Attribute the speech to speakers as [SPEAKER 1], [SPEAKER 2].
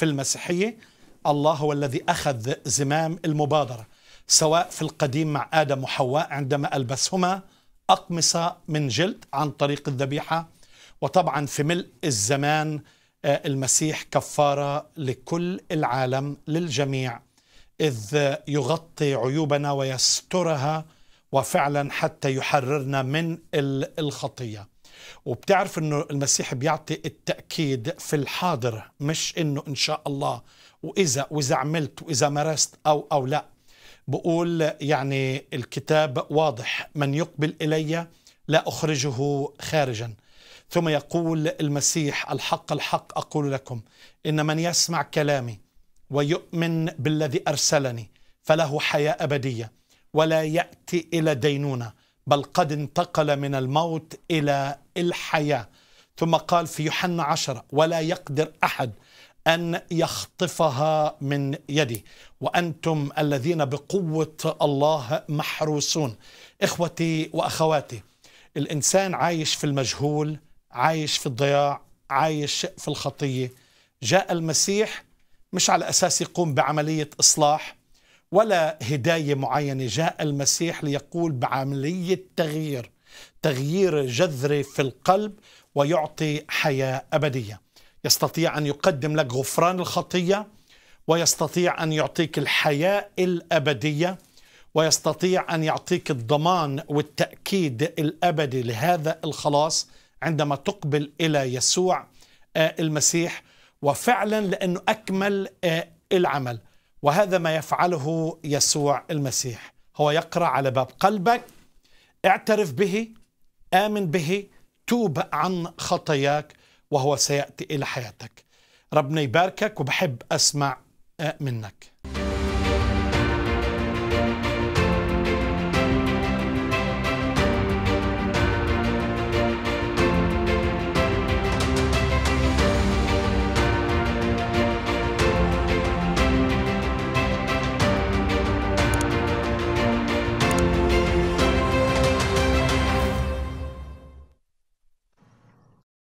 [SPEAKER 1] في المسيحيه الله هو الذي اخذ زمام المبادره سواء في القديم مع ادم وحواء عندما البسهما اقمصه من جلد عن طريق الذبيحه وطبعا في ملء الزمان آه، المسيح كفاره لكل العالم للجميع اذ يغطي عيوبنا ويسترها وفعلا حتى يحررنا من الخطيه وبتعرف انه المسيح بيعطي التاكيد في الحاضر مش انه ان شاء الله واذا واذا عملت واذا مارست او او لا بقول يعني الكتاب واضح من يقبل الي لا اخرجه خارجا ثم يقول المسيح الحق الحق اقول لكم ان من يسمع كلامي ويؤمن بالذي ارسلني فله حياه ابديه ولا ياتي الى دينونه بل قد انتقل من الموت إلى الحياة ثم قال في يوحنا عشرة ولا يقدر أحد أن يخطفها من يدي وأنتم الذين بقوة الله محروسون إخوتي وأخواتي الإنسان عايش في المجهول عايش في الضياع عايش في الخطية جاء المسيح مش على أساس يقوم بعملية إصلاح ولا هداية معينة جاء المسيح ليقول بعملية تغيير تغيير جذري في القلب ويعطي حياة أبدية يستطيع أن يقدم لك غفران الخطية ويستطيع أن يعطيك الحياة الأبدية ويستطيع أن يعطيك الضمان والتأكيد الأبدي لهذا الخلاص عندما تقبل إلى يسوع آه، المسيح وفعلا لأنه أكمل آه، العمل وهذا ما يفعله يسوع المسيح هو يقرا على باب قلبك اعترف به امن به توب عن خطاياك وهو سياتي الى حياتك ربنا يباركك وبحب اسمع منك